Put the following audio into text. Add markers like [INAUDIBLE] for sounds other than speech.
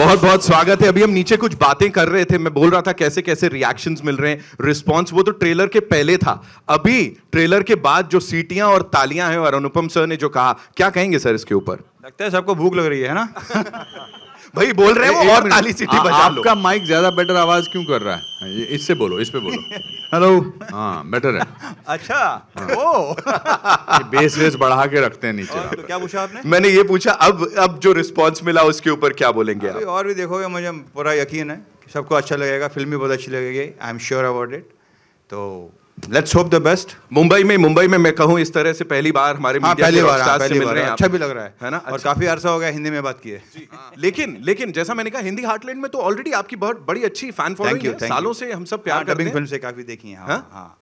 बहुत बहुत स्वागत है अभी हम नीचे कुछ बातें कर रहे थे मैं बोल रहा था कैसे कैसे रिएक्शंस मिल रहे हैं रिस्पॉन्स वो तो ट्रेलर के पहले था अभी ट्रेलर के बाद जो सीटियां और तालियां हैं और अनुपम सर ने जो कहा क्या कहेंगे सर इसके ऊपर लगता है सबको भूख लग रही है ना [LAUGHS] भाई बोल रहे हो और ताली सिटी बजा आ, लो आपका माइक ज्यादा बेटर आवाज क्यों कर रहा है हाँ, इससे बोलो इस पे बोलो हेलो [LAUGHS] हाँ बेटर है [LAUGHS] अच्छा हाँ। ओ बेस वेस बढ़ा के रखते हैं नीचे तो क्या पूछा आपने मैंने ये पूछा अब अब जो रिस्पांस मिला उसके ऊपर क्या बोलेंगे आप और भी देखोगे मुझे पूरा यकीन है सबको अच्छा लगेगा फिल्म भी बहुत अच्छी लगेगी I am sure about it तो let's hope the best Mumbai में मुंबई में मैं कहूँ इस तरह से पहली बार हमारे हाँ, पहली बार हाँ, पहली बार हाँ, अच्छा भी लग रहा है है ना और अच्छा। काफी अरसा हो गया हिंदी में बात की है लेकिन लेकिन जैसा मैंने कहा हिंदी हार्टलैंड में तो ऑलरेडी आपकी बहुत बड़ी अच्छी फैन फॉलोइंग है सालों से हम सब प्यार हाँ, हैं फिल्म से काफी देखी है